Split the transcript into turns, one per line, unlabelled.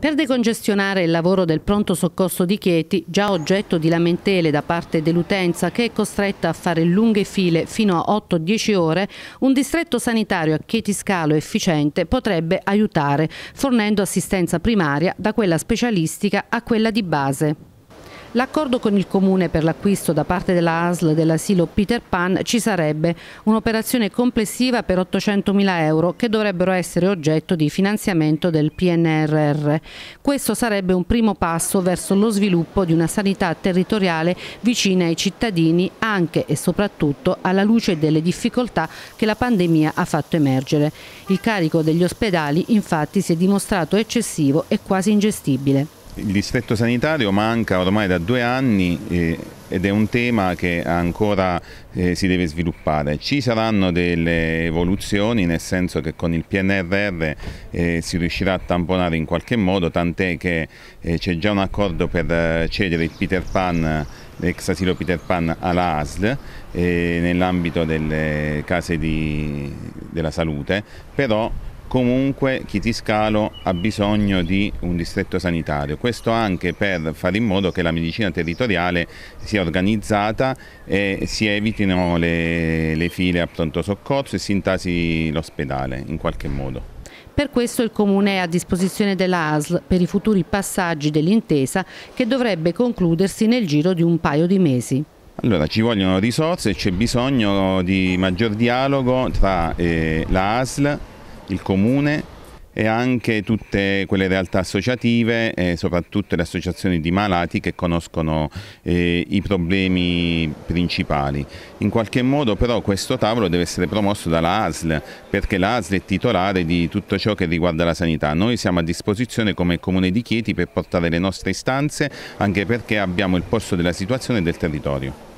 Per decongestionare il lavoro del pronto soccorso di Chieti, già oggetto di lamentele da parte dell'utenza che è costretta a fare lunghe file fino a 8-10 ore, un distretto sanitario a Chieti Scalo efficiente potrebbe aiutare, fornendo assistenza primaria da quella specialistica a quella di base. L'accordo con il Comune per l'acquisto da parte della ASL dell'asilo Peter Pan ci sarebbe, un'operazione complessiva per 800.000 euro che dovrebbero essere oggetto di finanziamento del PNRR. Questo sarebbe un primo passo verso lo sviluppo di una sanità territoriale vicina ai cittadini anche e soprattutto alla luce delle difficoltà che la pandemia ha fatto emergere. Il carico degli ospedali infatti si è dimostrato eccessivo e quasi ingestibile.
Il distretto sanitario manca ormai da due anni eh, ed è un tema che ancora eh, si deve sviluppare. Ci saranno delle evoluzioni nel senso che con il PNRR eh, si riuscirà a tamponare in qualche modo, tant'è che eh, c'è già un accordo per eh, cedere il Peter Pan l'ex asilo Peter Pan alla ASL eh, nell'ambito delle case di, della salute, però comunque chi ti Chitiscalo ha bisogno di un distretto sanitario. Questo anche per fare in modo che la medicina territoriale sia organizzata e si evitino le, le file a pronto soccorso e si intasi l'ospedale in qualche modo.
Per questo il Comune è a disposizione dell'ASL per i futuri passaggi dell'intesa che dovrebbe concludersi nel giro di un paio di mesi.
Allora, ci vogliono risorse e c'è bisogno di maggior dialogo tra eh, la il comune e anche tutte quelle realtà associative e soprattutto le associazioni di malati che conoscono eh, i problemi principali. In qualche modo però questo tavolo deve essere promosso dalla ASL perché la ASL è titolare di tutto ciò che riguarda la sanità. Noi siamo a disposizione come Comune di Chieti per portare le nostre istanze anche perché abbiamo il posto della situazione del territorio.